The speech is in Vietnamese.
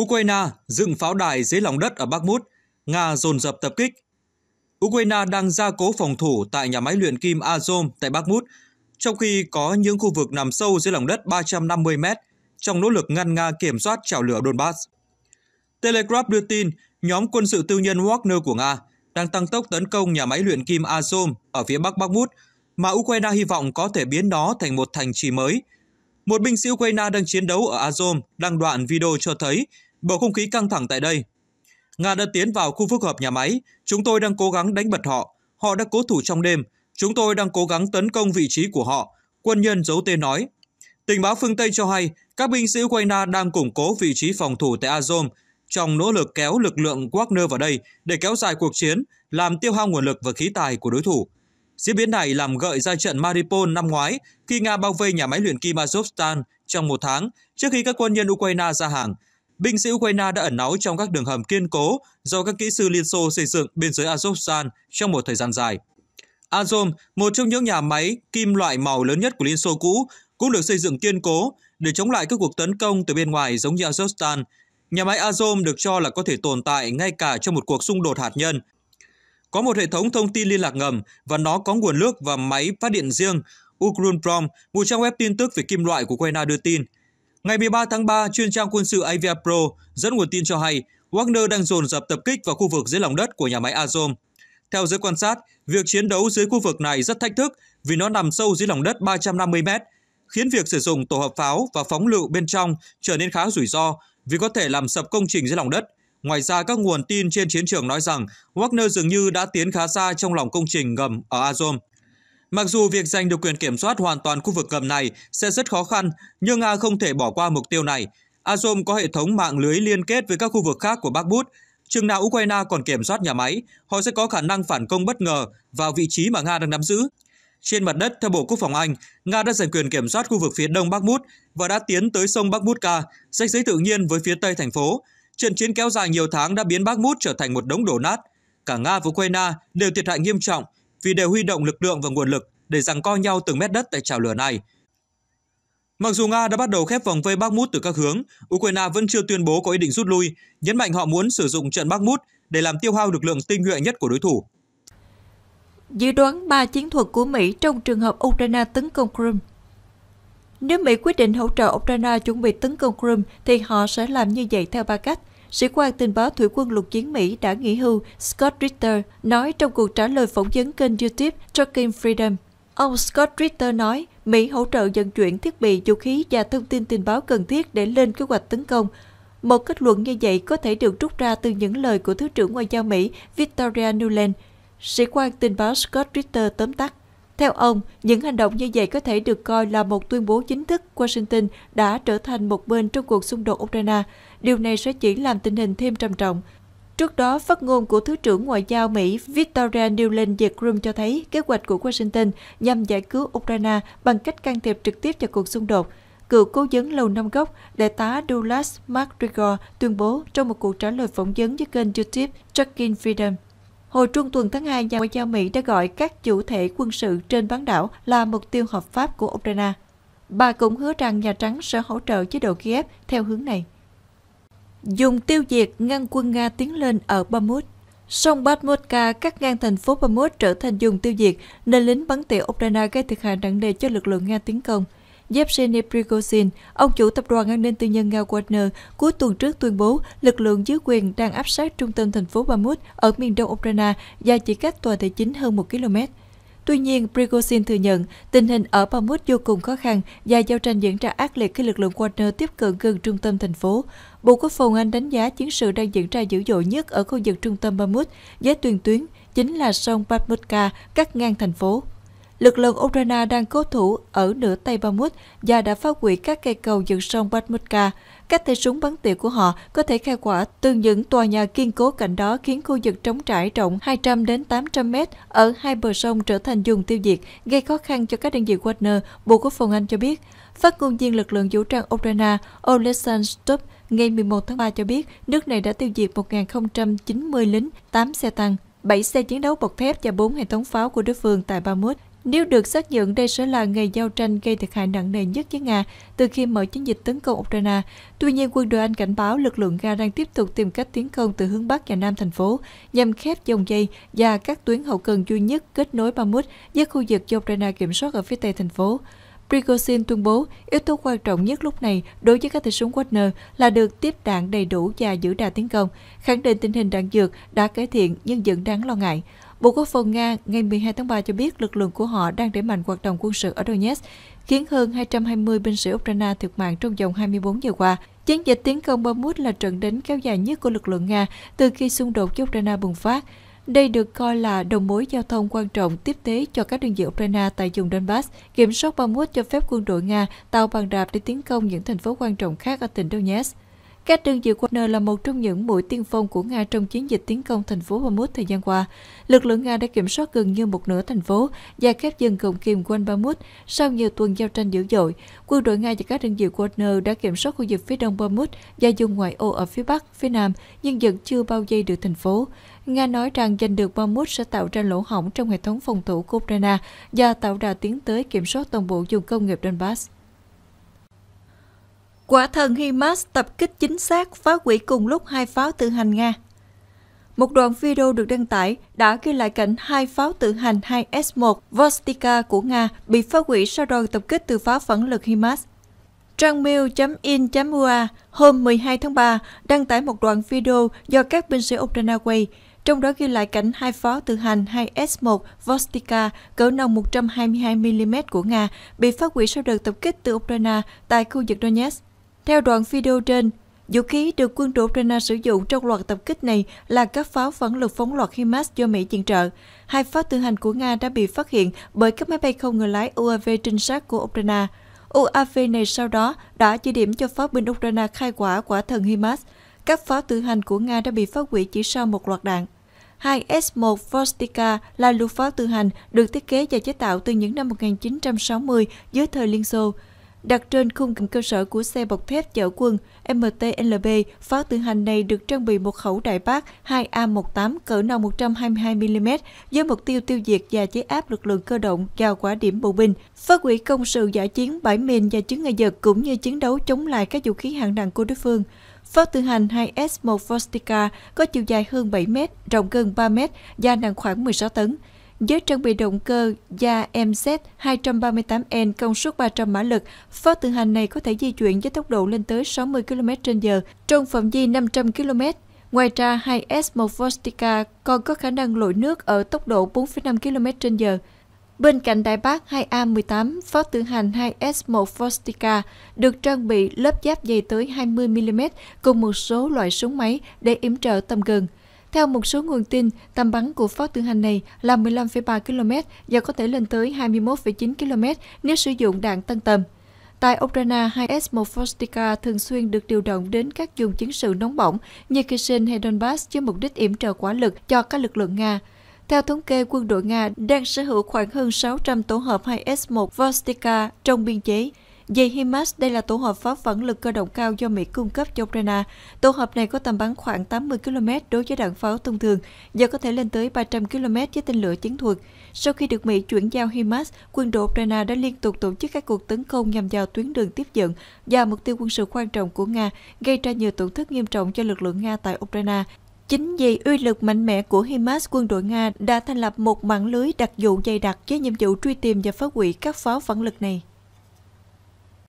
Ukraine dựng pháo đài dưới lòng đất ở Bakhmut, Nga dồn dập tập kích. Ukraine đang gia cố phòng thủ tại nhà máy luyện kim Azov tại Bakhmut, trong khi có những khu vực nằm sâu dưới lòng đất 350 mét trong nỗ lực ngăn Nga kiểm soát trào lửa Donbass. Telegraph đưa tin nhóm quân sự tư nhân Wagner của Nga đang tăng tốc tấn công nhà máy luyện kim Azov ở phía bắc Bakhmut, mà Ukraine hy vọng có thể biến nó thành một thành trì mới. Một binh sĩ Ukraine đang chiến đấu ở Azov đăng đoạn video cho thấy Bầu không khí căng thẳng tại đây. Nga đã tiến vào khu phức hợp nhà máy, chúng tôi đang cố gắng đánh bật họ. Họ đã cố thủ trong đêm, chúng tôi đang cố gắng tấn công vị trí của họ, quân nhân giấu tên nói. Tình báo phương Tây cho hay, các binh sĩ Ukraine đang củng cố vị trí phòng thủ tại Azov trong nỗ lực kéo lực lượng Wagner vào đây để kéo dài cuộc chiến, làm tiêu hao nguồn lực và khí tài của đối thủ. Diễn biến này làm gợi ra trận Mariupol năm ngoái khi Nga bao vây nhà máy luyện kim Azovstan trong một tháng trước khi các quân nhân Ukraine ra hàng – binh sĩ Ukraine đã ẩn náu trong các đường hầm kiên cố do các kỹ sư Liên Xô xây dựng bên dưới Azovstan trong một thời gian dài. Azov, một trong những nhà máy kim loại màu lớn nhất của Liên Xô cũ, cũng được xây dựng kiên cố để chống lại các cuộc tấn công từ bên ngoài giống như Azovstan. Nhà máy Azov được cho là có thể tồn tại ngay cả trong một cuộc xung đột hạt nhân. Có một hệ thống thông tin liên lạc ngầm và nó có nguồn nước và máy phát điện riêng, Ukrunprom, một trang web tin tức về kim loại của Ukraine đưa tin – Ngày 13 tháng 3, chuyên trang quân sự Avia Pro dẫn nguồn tin cho hay Wagner đang dồn dập tập kích vào khu vực dưới lòng đất của nhà máy Azov. Theo giới quan sát, việc chiến đấu dưới khu vực này rất thách thức vì nó nằm sâu dưới lòng đất 350 mét, khiến việc sử dụng tổ hợp pháo và phóng lựu bên trong trở nên khá rủi ro vì có thể làm sập công trình dưới lòng đất. Ngoài ra, các nguồn tin trên chiến trường nói rằng Wagner dường như đã tiến khá xa trong lòng công trình ngầm ở Azov. Mặc dù việc giành được quyền kiểm soát hoàn toàn khu vực ngầm này sẽ rất khó khăn, nhưng Nga không thể bỏ qua mục tiêu này. Azom có hệ thống mạng lưới liên kết với các khu vực khác của Bắc Bút. Chừng nào Ukraine còn kiểm soát nhà máy, họ sẽ có khả năng phản công bất ngờ vào vị trí mà Nga đang nắm giữ. Trên mặt đất, theo Bộ Quốc phòng Anh, Nga đã giành quyền kiểm soát khu vực phía đông Bắc Mút và đã tiến tới sông Bắc Mút Ca, ranh giới tự nhiên với phía tây thành phố. Trận chiến kéo dài nhiều tháng đã biến Bắc Mút trở thành một đống đổ nát. Cả Nga và Ukraine đều thiệt hại nghiêm trọng, vì đều huy động lực lượng và nguồn lực để giằng co nhau từng mét đất tại trào lửa này. Mặc dù Nga đã bắt đầu khép vòng vây bắc mút từ các hướng, Ukraine vẫn chưa tuyên bố có ý định rút lui, nhấn mạnh họ muốn sử dụng trận bắc mút để làm tiêu hao lực lượng tinh nhuệ nhất của đối thủ. Dự đoán ba chiến thuật của Mỹ trong trường hợp Ukraine tấn công Crimea nếu Mỹ quyết định hỗ trợ Ukraine chuẩn bị tấn công Crimea thì họ sẽ làm như vậy theo ba cách. Sĩ quan tình báo thủy quân lục chiến Mỹ đã nghỉ hưu Scott Ritter nói trong cuộc trả lời phỏng vấn kênh YouTube Trucking Freedom. Ông Scott Ritter nói, Mỹ hỗ trợ vận chuyển thiết bị vũ khí và thông tin tình báo cần thiết để lên kế hoạch tấn công. Một kết luận như vậy có thể được rút ra từ những lời của Thứ trưởng Ngoại giao Mỹ Victoria Nuland. Sĩ quan tình báo Scott Ritter tóm tắt. Theo ông, những hành động như vậy có thể được coi là một tuyên bố chính thức Washington đã trở thành một bên trong cuộc xung đột Ukraine. Điều này sẽ chỉ làm tình hình thêm trầm trọng. Trước đó, phát ngôn của Thứ trưởng Ngoại giao Mỹ Victoria Newland Grum cho thấy kế hoạch của Washington nhằm giải cứu Ukraine bằng cách can thiệp trực tiếp vào cuộc xung đột. Cựu cố vấn Lầu Năm gốc đại tá Douglas McGregor tuyên bố trong một cuộc trả lời phỏng vấn với kênh YouTube Tracking Freedom. Hồi trung tuần tháng 2, nhà ngoại giao Mỹ đã gọi các chủ thể quân sự trên bán đảo là mục tiêu hợp pháp của Ukraine. Bà cũng hứa rằng Nhà Trắng sẽ hỗ trợ chế độ Kiev theo hướng này. Dùng tiêu diệt ngăn quân Nga tiến lên ở Bakhmut. Sông Bakhmutka cắt ngang thành phố Bakhmut trở thành dùng tiêu diệt, nên lính bắn tỉa Ukraine gây thiệt hại nặng nề cho lực lượng Nga tiến công – Yevgeny Prigozhin, ông chủ tập đoàn an ninh tư nhân Nga Wagner, cuối tuần trước tuyên bố lực lượng dưới quyền đang áp sát trung tâm thành phố Bakhmut ở miền đông Ukraine và chỉ cách tòa thị chính hơn 1 km. Tuy nhiên, Prigozhin thừa nhận tình hình ở Bakhmut vô cùng khó khăn và giao tranh diễn ra ác liệt khi lực lượng Wagner tiếp cận gần trung tâm thành phố. Bộ Quốc phòng Anh đánh giá chiến sự đang diễn ra dữ dội nhất ở khu vực trung tâm Bakhmut với tuyên tuyến chính là sông Bakhmutka cắt ngang thành phố lực lượng Ukraine đang cố thủ ở nửa Tây Bamut và đã phá hủy các cây cầu dựng sông Batmutka. Các tay súng bắn tỉa của họ có thể khai quả từ những tòa nhà kiên cố cạnh đó khiến khu vực trống trải rộng 200 đến 800 mét ở hai bờ sông trở thành vùng tiêu diệt, gây khó khăn cho các đơn vị Wagner, Bộ Quốc phòng Anh cho biết. Phát ngôn viên lực lượng vũ trang Ukraine Oleksandr Stubb ngày 11 tháng 3 cho biết nước này đã tiêu diệt 1.090 lính, 8 xe tăng, 7 xe chiến đấu bọc thép và 4 hệ thống pháo của đối phương tại Bakhmut. Nếu được xác nhận đây sẽ là ngày giao tranh gây thiệt hại nặng nề nhất với Nga từ khi mở chiến dịch tấn công Ukraine, tuy nhiên quân đội Anh cảnh báo lực lượng Nga đang tiếp tục tìm cách tiến công từ hướng Bắc và Nam thành phố nhằm khép dòng dây và các tuyến hậu cần duy nhất kết nối Bakhmut với khu vực do Ukraine kiểm soát ở phía tây thành phố. Prigozhin tuyên bố yếu tố quan trọng nhất lúc này đối với các tay súng Wagner là được tiếp đạn đầy đủ và giữ đà tiến công, khẳng định tình hình đạn dược đã cải thiện nhưng vẫn đáng lo ngại. Bộ Quốc phòng Nga ngày 12 tháng 3 cho biết lực lượng của họ đang đẩy mạnh hoạt động quân sự ở Donetsk, khiến hơn 220 binh sĩ Ukraine thiệt mạng trong vòng 24 giờ qua. Chiến dịch tiến công Bakhmut là trận đánh kéo dài nhất của lực lượng Nga từ khi xung đột với Ukraine bùng phát. Đây được coi là đầu mối giao thông quan trọng tiếp tế cho các đơn vị Ukraine tại vùng Donbass. Kiểm soát Bakhmut cho phép quân đội Nga tạo bàn đạp để tiến công những thành phố quan trọng khác ở tỉnh Donetsk. Các đơn vị Wagner là một trong những mũi tiên phong của Nga trong chiến dịch tiến công thành phố Bakhmut thời gian qua. Lực lượng Nga đã kiểm soát gần như một nửa thành phố và các dần cộng kiềm quanh Bakhmut sau nhiều tuần giao tranh dữ dội. Quân đội Nga và các đơn vị Wagner đã kiểm soát khu vực phía đông Bakhmut và vùng ngoại ô ở phía bắc, phía nam, nhưng vẫn chưa bao giây được thành phố. Nga nói rằng giành được Bakhmut sẽ tạo ra lỗ hổng trong hệ thống phòng thủ của Ukraine và tạo đà tiến tới kiểm soát toàn bộ vùng công nghiệp Donbass. Quả thần HIMARS tập kích chính xác phá hủy cùng lúc hai pháo tự hành Nga. Một đoạn video được đăng tải đã ghi lại cảnh hai pháo tự hành 2S-1 Vostika của Nga bị phá hủy sau đòn tập kích từ pháo phản lực HIMARS. Trang mail.in.ua hôm 12 tháng 3 đăng tải một đoạn video do các binh sĩ Ukraine quay, trong đó ghi lại cảnh hai pháo tự hành 2S-1 Vostika cỡ nòng 122mm của Nga bị phá hủy sau đợt tập kích từ Ukraine tại khu vực Donetsk. Theo đoạn video trên, vũ khí được quân đội Ukraine sử dụng trong loạt tập kích này là các pháo phản lực phóng loạt HIMARS do Mỹ viện trợ. Hai pháo tự hành của Nga đã bị phát hiện bởi các máy bay không người lái UAV trinh sát của Ukraine. UAV này sau đó đã chỉ điểm cho pháo binh Ukraine khai quả quả thần HIMARS. Các pháo tự hành của Nga đã bị phá hủy chỉ sau một loạt đạn. Hai S1 Vostika là lục pháo tự hành được thiết kế và chế tạo từ những năm 1960 dưới thời Liên Xô đặt trên khung cảnh cơ sở của xe bọc thép chở quân MTLB, pháo tự hành này được trang bị một khẩu đại bác 2A18 cỡ nòng 122mm với mục tiêu tiêu diệt và chế áp lực lượng cơ động vào quả điểm bộ binh, phát hủy công sự giả chiến bãi mìn và chứng ngại vật cũng như chiến đấu chống lại các vũ khí hạng nặng của đối phương. Pháo tự hành 2S1 Vostika có chiều dài hơn 7m, rộng gần 3m và nặng khoảng 16 tấn với trang bị động cơ da MZ238N công suất 300 mã lực, pháo tự hành này có thể di chuyển với tốc độ lên tới 60 km h trong phạm vi 500 km. Ngoài ra, 2S1 Vostika còn có khả năng lội nước ở tốc độ 4,5 km h Bên cạnh đại bác 2A18, pháo tự hành 2S1 Vostika được trang bị lớp giáp dày tới 20mm cùng một số loại súng máy để yểm trợ tầm gần. Theo một số nguồn tin, tầm bắn của pháo tự hành này là 15,3 km và có thể lên tới 21,9 km nếu sử dụng đạn tăng tầm. Tại Ukraine, 2S-1 Fostica thường xuyên được điều động đến các vùng chiến sự nóng bỏng như Kherson hay Donbass với mục đích yểm trợ quả lực cho các lực lượng Nga. Theo thống kê, quân đội Nga đang sở hữu khoảng hơn 600 tổ hợp 2S-1 Vostika trong biên chế. Dày HIMARS đây là tổ hợp pháo phẫn lực cơ động cao do Mỹ cung cấp cho Ukraine. Tổ hợp này có tầm bắn khoảng 80 km đối với đạn pháo thông thường và có thể lên tới 300 km với tên lửa chiến thuật. Sau khi được Mỹ chuyển giao HIMARS, quân đội Ukraine đã liên tục tổ chức các cuộc tấn công nhằm vào tuyến đường tiếp dẫn và mục tiêu quân sự quan trọng của Nga, gây ra nhiều tổn thất nghiêm trọng cho lực lượng Nga tại Ukraine. Chính vì uy lực mạnh mẽ của HIMARS, quân đội Nga đã thành lập một mạng lưới đặc vụ dày đặc với nhiệm vụ truy tìm và phá hủy các pháo phản lực này.